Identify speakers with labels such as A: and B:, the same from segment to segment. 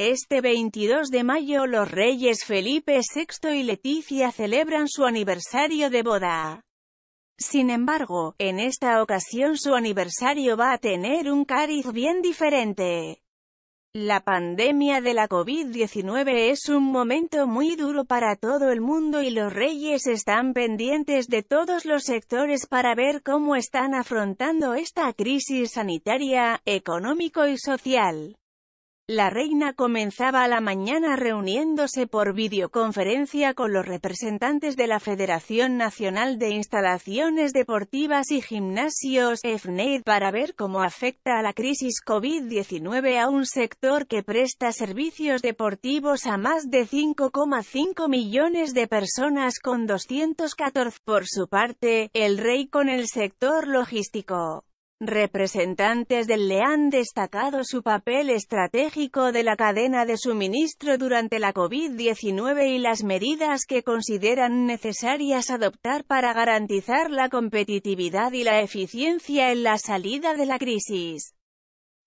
A: Este 22 de mayo los reyes Felipe VI y Leticia celebran su aniversario de boda. Sin embargo, en esta ocasión su aniversario va a tener un cariz bien diferente. La pandemia de la COVID-19 es un momento muy duro para todo el mundo y los reyes están pendientes de todos los sectores para ver cómo están afrontando esta crisis sanitaria, económico y social. La reina comenzaba a la mañana reuniéndose por videoconferencia con los representantes de la Federación Nacional de Instalaciones Deportivas y Gimnasios, FNED, para ver cómo afecta a la crisis COVID-19 a un sector que presta servicios deportivos a más de 5,5 millones de personas con 214. Por su parte, el rey con el sector logístico. Representantes del LE han destacado su papel estratégico de la cadena de suministro durante la COVID-19 y las medidas que consideran necesarias adoptar para garantizar la competitividad y la eficiencia en la salida de la crisis.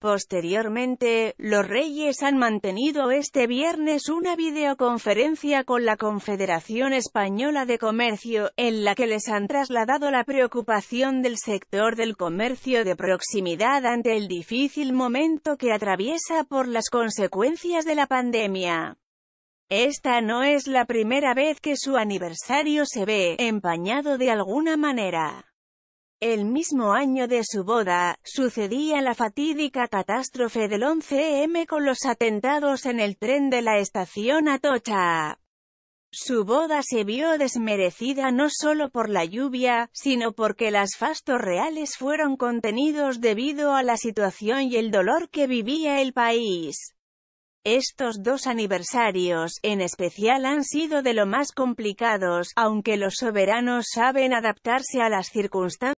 A: Posteriormente, los Reyes han mantenido este viernes una videoconferencia con la Confederación Española de Comercio, en la que les han trasladado la preocupación del sector del comercio de proximidad ante el difícil momento que atraviesa por las consecuencias de la pandemia. Esta no es la primera vez que su aniversario se ve empañado de alguna manera. El mismo año de su boda, sucedía la fatídica catástrofe del 11M con los atentados en el tren de la estación Atocha. Su boda se vio desmerecida no solo por la lluvia, sino porque las fastos reales fueron contenidos debido a la situación y el dolor que vivía el país. Estos dos aniversarios, en especial, han sido de lo más complicados, aunque los soberanos saben adaptarse a las circunstancias.